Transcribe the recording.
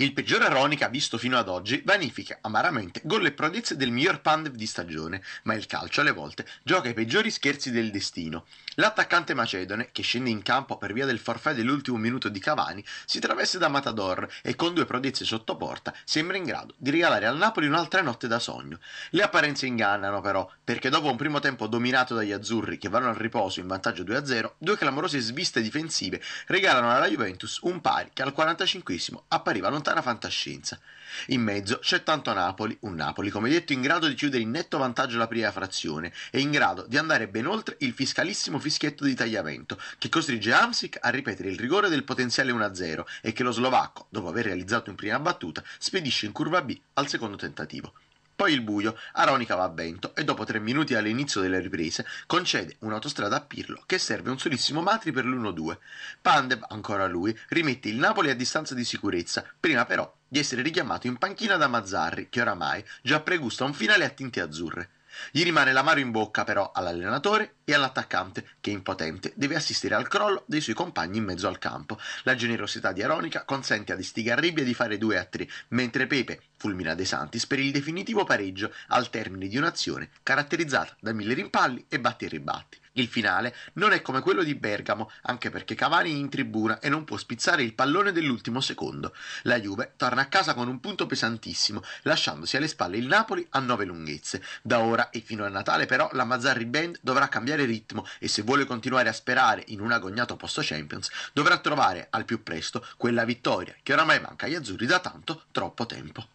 Il peggior Aronica visto fino ad oggi vanifica amaramente con le prodezze del miglior Pandev di stagione, ma il calcio alle volte gioca i peggiori scherzi del destino. L'attaccante macedone, che scende in campo per via del forfè dell'ultimo minuto di Cavani, si traveste da Matador e con due prodezze sotto porta sembra in grado di regalare al Napoli un'altra notte da sogno. Le apparenze ingannano però, perché dopo un primo tempo dominato dagli azzurri che vanno al riposo in vantaggio 2-0, due clamorose sviste difensive regalano alla Juventus un pari che al 45 appariva lontano lontana fantascienza. In mezzo c'è tanto Napoli, un Napoli come detto in grado di chiudere in netto vantaggio la prima frazione e in grado di andare ben oltre il fiscalissimo fischietto di tagliamento che costringe Amsic a ripetere il rigore del potenziale 1-0 e che lo slovacco, dopo aver realizzato in prima battuta, spedisce in curva B al secondo tentativo. Poi il buio, Aronica va a vento e dopo tre minuti all'inizio delle riprese concede un'autostrada a Pirlo che serve un solissimo Matri per l'1-2. Pandev, ancora lui, rimette il Napoli a distanza di sicurezza, prima però di essere richiamato in panchina da Mazzarri che oramai già pregusta un finale a tinte azzurre. Gli rimane l'amaro in bocca però all'allenatore e all'attaccante che impotente deve assistere al crollo dei suoi compagni in mezzo al campo. La generosità di Aronica consente ad Istigarribia di fare 2 a 3, mentre Pepe fulmina De Santis per il definitivo pareggio al termine di un'azione caratterizzata da mille rimpalli e batti e ribatti. Il finale non è come quello di Bergamo, anche perché Cavani è in tribuna e non può spizzare il pallone dell'ultimo secondo. La Juve torna a casa con un punto pesantissimo, lasciandosi alle spalle il Napoli a nove lunghezze. Da ora e fino a Natale però la Mazzarri Band dovrà cambiare cambiare ritmo e se vuole continuare a sperare in un agognato posto Champions, dovrà trovare al più presto quella vittoria che oramai manca agli azzurri da tanto, troppo tempo.